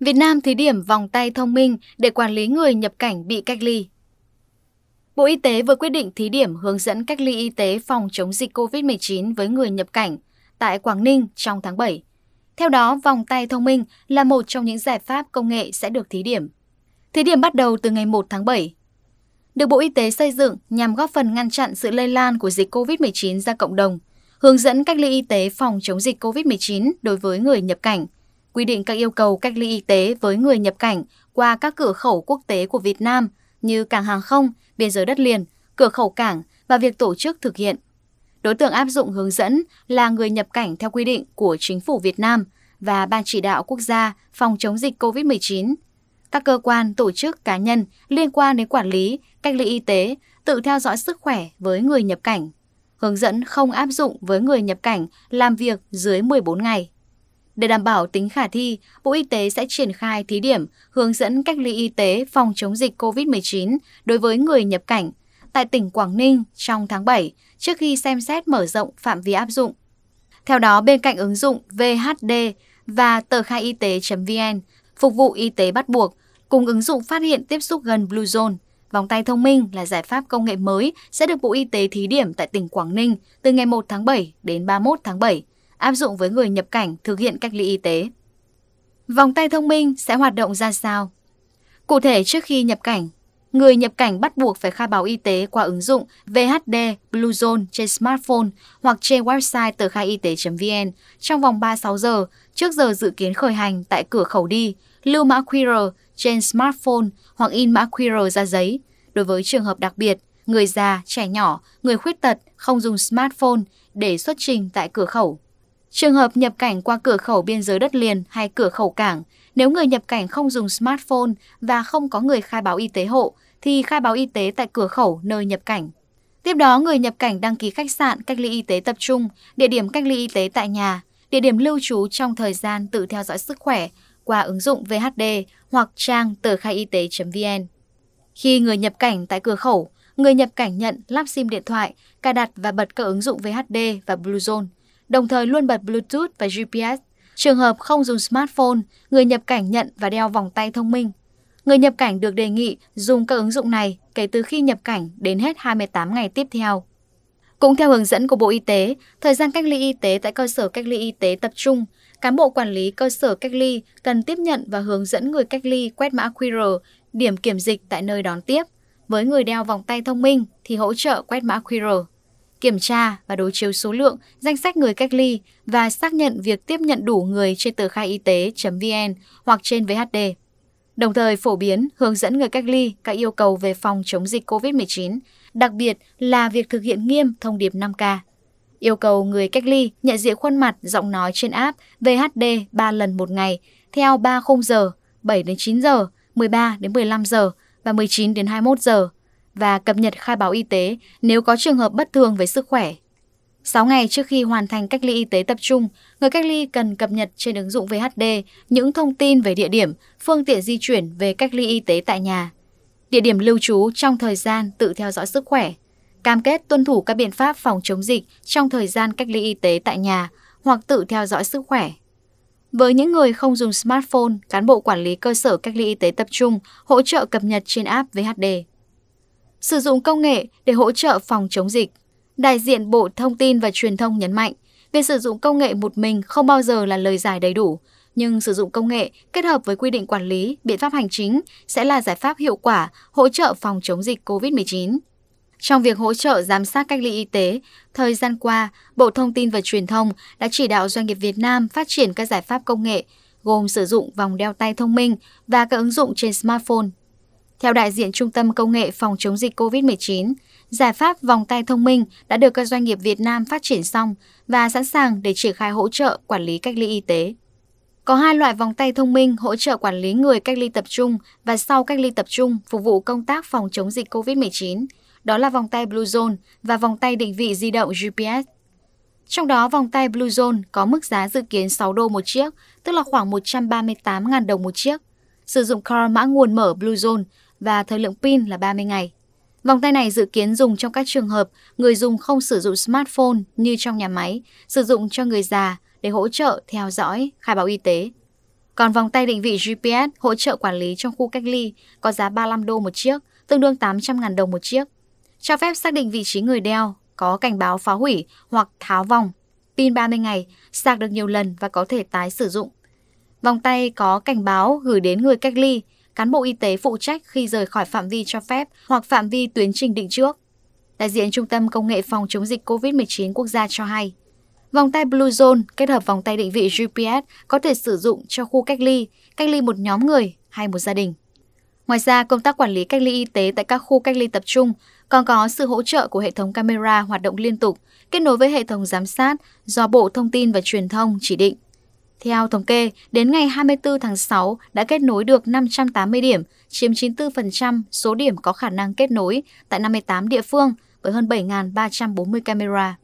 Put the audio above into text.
Việt Nam thí điểm vòng tay thông minh để quản lý người nhập cảnh bị cách ly. Bộ Y tế vừa quyết định thí điểm hướng dẫn cách ly y tế phòng chống dịch COVID-19 với người nhập cảnh tại Quảng Ninh trong tháng 7. Theo đó, vòng tay thông minh là một trong những giải pháp công nghệ sẽ được thí điểm. Thí điểm bắt đầu từ ngày 1 tháng 7. Được Bộ Y tế xây dựng nhằm góp phần ngăn chặn sự lây lan của dịch COVID-19 ra cộng đồng, hướng dẫn cách ly y tế phòng chống dịch COVID-19 đối với người nhập cảnh, quy định các yêu cầu cách ly y tế với người nhập cảnh qua các cửa khẩu quốc tế của Việt Nam như cảng hàng không, biên giới đất liền, cửa khẩu cảng và việc tổ chức thực hiện. Đối tượng áp dụng hướng dẫn là người nhập cảnh theo quy định của Chính phủ Việt Nam và Ban chỉ đạo quốc gia phòng chống dịch COVID-19. Các cơ quan, tổ chức, cá nhân liên quan đến quản lý, cách ly y tế tự theo dõi sức khỏe với người nhập cảnh. Hướng dẫn không áp dụng với người nhập cảnh làm việc dưới 14 ngày. Để đảm bảo tính khả thi, Bộ Y tế sẽ triển khai thí điểm hướng dẫn cách ly y tế phòng chống dịch COVID-19 đối với người nhập cảnh tại tỉnh Quảng Ninh trong tháng 7 trước khi xem xét mở rộng phạm vi áp dụng. Theo đó, bên cạnh ứng dụng VHD và tờ khai y tế.vn, phục vụ y tế bắt buộc, cùng ứng dụng phát hiện tiếp xúc gần Blue Zone, vòng tay thông minh là giải pháp công nghệ mới sẽ được Bộ Y tế thí điểm tại tỉnh Quảng Ninh từ ngày 1 tháng 7 đến 31 tháng 7 áp dụng với người nhập cảnh thực hiện cách ly y tế. Vòng tay thông minh sẽ hoạt động ra sao? Cụ thể trước khi nhập cảnh, người nhập cảnh bắt buộc phải khai báo y tế qua ứng dụng VHD Bluezone trên smartphone hoặc trên website tờ khai y tế.vn trong vòng 36 giờ trước giờ dự kiến khởi hành tại cửa khẩu đi, lưu mã QR trên smartphone hoặc in mã QR ra giấy. Đối với trường hợp đặc biệt, người già, trẻ nhỏ, người khuyết tật không dùng smartphone để xuất trình tại cửa khẩu. Trường hợp nhập cảnh qua cửa khẩu biên giới đất liền hay cửa khẩu cảng, nếu người nhập cảnh không dùng smartphone và không có người khai báo y tế hộ, thì khai báo y tế tại cửa khẩu nơi nhập cảnh. Tiếp đó, người nhập cảnh đăng ký khách sạn cách ly y tế tập trung, địa điểm cách ly y tế tại nhà, địa điểm lưu trú trong thời gian tự theo dõi sức khỏe qua ứng dụng VHD hoặc trang tờ khai y tế.vn. Khi người nhập cảnh tại cửa khẩu, người nhập cảnh nhận lắp SIM điện thoại, cài đặt và bật các ứng dụng VHD và Bluezone đồng thời luôn bật Bluetooth và GPS. Trường hợp không dùng smartphone, người nhập cảnh nhận và đeo vòng tay thông minh. Người nhập cảnh được đề nghị dùng các ứng dụng này kể từ khi nhập cảnh đến hết 28 ngày tiếp theo. Cũng theo hướng dẫn của Bộ Y tế, thời gian cách ly y tế tại cơ sở cách ly y tế tập trung, cán bộ quản lý cơ sở cách ly cần tiếp nhận và hướng dẫn người cách ly quét mã QR, điểm kiểm dịch tại nơi đón tiếp. Với người đeo vòng tay thông minh thì hỗ trợ quét mã QR kiểm tra và đối chiếu số lượng, danh sách người cách ly và xác nhận việc tiếp nhận đủ người trên tờ khai y tế.vn hoặc trên VHD. Đồng thời phổ biến hướng dẫn người cách ly các yêu cầu về phòng chống dịch COVID-19, đặc biệt là việc thực hiện nghiêm thông điệp 5K. Yêu cầu người cách ly nhận diện khuôn mặt, giọng nói trên app VHD 3 lần một ngày theo 3 khung giờ 7 đến 9 giờ, 13 đến 15 giờ và 19 đến 21 giờ và cập nhật khai báo y tế nếu có trường hợp bất thường về sức khỏe. 6 ngày trước khi hoàn thành cách ly y tế tập trung, người cách ly cần cập nhật trên ứng dụng VHD những thông tin về địa điểm, phương tiện di chuyển về cách ly y tế tại nhà, địa điểm lưu trú trong thời gian tự theo dõi sức khỏe, cam kết tuân thủ các biện pháp phòng chống dịch trong thời gian cách ly y tế tại nhà hoặc tự theo dõi sức khỏe. Với những người không dùng smartphone, cán bộ quản lý cơ sở cách ly y tế tập trung hỗ trợ cập nhật trên app VHD sử dụng công nghệ để hỗ trợ phòng chống dịch. Đại diện Bộ Thông tin và Truyền thông nhấn mạnh, việc sử dụng công nghệ một mình không bao giờ là lời giải đầy đủ, nhưng sử dụng công nghệ kết hợp với quy định quản lý, biện pháp hành chính sẽ là giải pháp hiệu quả hỗ trợ phòng chống dịch COVID-19. Trong việc hỗ trợ giám sát cách ly y tế, thời gian qua, Bộ Thông tin và Truyền thông đã chỉ đạo doanh nghiệp Việt Nam phát triển các giải pháp công nghệ, gồm sử dụng vòng đeo tay thông minh và các ứng dụng trên smartphone theo đại diện Trung tâm Công nghệ Phòng chống dịch COVID-19, giải pháp vòng tay thông minh đã được các doanh nghiệp Việt Nam phát triển xong và sẵn sàng để triển khai hỗ trợ quản lý cách ly y tế. Có hai loại vòng tay thông minh hỗ trợ quản lý người cách ly tập trung và sau cách ly tập trung phục vụ công tác phòng chống dịch COVID-19, đó là vòng tay Bluezone và vòng tay định vị di động GPS. Trong đó, vòng tay Bluezone có mức giá dự kiến 6 đô một chiếc, tức là khoảng 138.000 đồng một chiếc. Sử dụng card mã nguồn mở Bluezone và thời lượng pin là 30 ngày. Vòng tay này dự kiến dùng trong các trường hợp người dùng không sử dụng smartphone như trong nhà máy, sử dụng cho người già để hỗ trợ theo dõi, khai báo y tế. Còn vòng tay định vị GPS hỗ trợ quản lý trong khu cách ly có giá 35 đô một chiếc, tương đương 800.000 đồng một chiếc. Cho phép xác định vị trí người đeo, có cảnh báo phá hủy hoặc tháo vòng. Pin 30 ngày, sạc được nhiều lần và có thể tái sử dụng. Vòng tay có cảnh báo gửi đến người cách ly, cán bộ y tế phụ trách khi rời khỏi phạm vi cho phép hoặc phạm vi tuyến trình định trước. Đại diện Trung tâm Công nghệ phòng chống dịch COVID-19 quốc gia cho hay, vòng tay Blue Zone kết hợp vòng tay định vị GPS có thể sử dụng cho khu cách ly, cách ly một nhóm người hay một gia đình. Ngoài ra, công tác quản lý cách ly y tế tại các khu cách ly tập trung còn có sự hỗ trợ của hệ thống camera hoạt động liên tục, kết nối với hệ thống giám sát do Bộ Thông tin và Truyền thông chỉ định. Theo thống kê, đến ngày 24 tháng 6 đã kết nối được 580 điểm, chiếm 94% số điểm có khả năng kết nối tại 58 địa phương với hơn 7.340 camera.